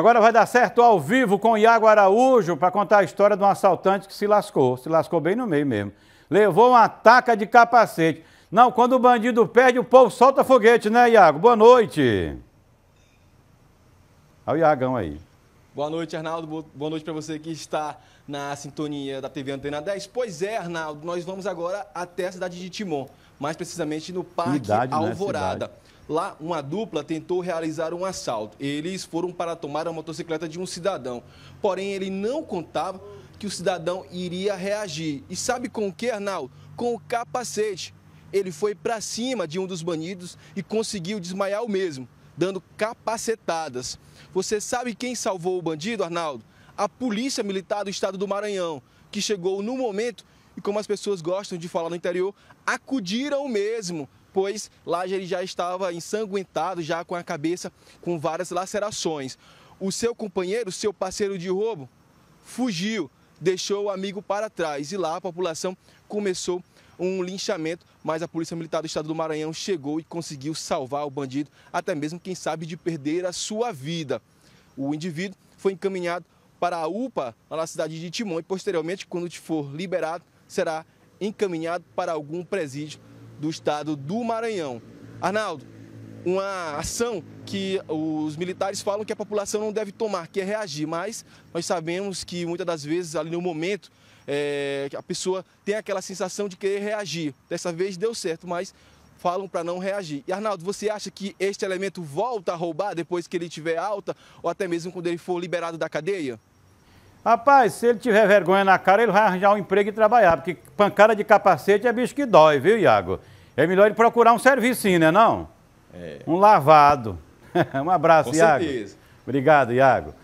Agora vai dar certo ao vivo com Iago Araújo para contar a história de um assaltante que se lascou, se lascou bem no meio mesmo. Levou uma taca de capacete. Não, quando o bandido perde, o povo solta foguete, né, Iago? Boa noite. Olha o Iagão aí. Boa noite, Arnaldo. Boa noite para você que está na sintonia da TV Antena 10. Pois é, Arnaldo, nós vamos agora até a cidade de Timon, mais precisamente no Parque né, Alvorada. Né, Lá, uma dupla tentou realizar um assalto. Eles foram para tomar a motocicleta de um cidadão. Porém, ele não contava que o cidadão iria reagir. E sabe com o que, Arnaldo? Com o capacete. Ele foi para cima de um dos bandidos e conseguiu desmaiar o mesmo, dando capacetadas. Você sabe quem salvou o bandido, Arnaldo? A Polícia Militar do Estado do Maranhão, que chegou no momento e, como as pessoas gostam de falar no interior, acudiram mesmo pois lá ele já estava ensanguentado, já com a cabeça com várias lacerações. O seu companheiro, seu parceiro de roubo, fugiu, deixou o amigo para trás e lá a população começou um linchamento, mas a Polícia Militar do Estado do Maranhão chegou e conseguiu salvar o bandido, até mesmo, quem sabe, de perder a sua vida. O indivíduo foi encaminhado para a UPA, lá na cidade de Timon, e posteriormente, quando for liberado, será encaminhado para algum presídio do estado do Maranhão. Arnaldo, uma ação que os militares falam que a população não deve tomar, que é reagir, mas nós sabemos que muitas das vezes ali no momento é, a pessoa tem aquela sensação de querer reagir. Dessa vez deu certo, mas falam para não reagir. E Arnaldo, você acha que este elemento volta a roubar depois que ele tiver alta ou até mesmo quando ele for liberado da cadeia? Rapaz, se ele tiver vergonha na cara, ele vai arranjar um emprego e trabalhar, porque pancada de capacete é bicho que dói, viu, Iago? É melhor ele procurar um servicinho, né não? É. Um lavado. um abraço, Com Iago. Certeza. Obrigado, Iago.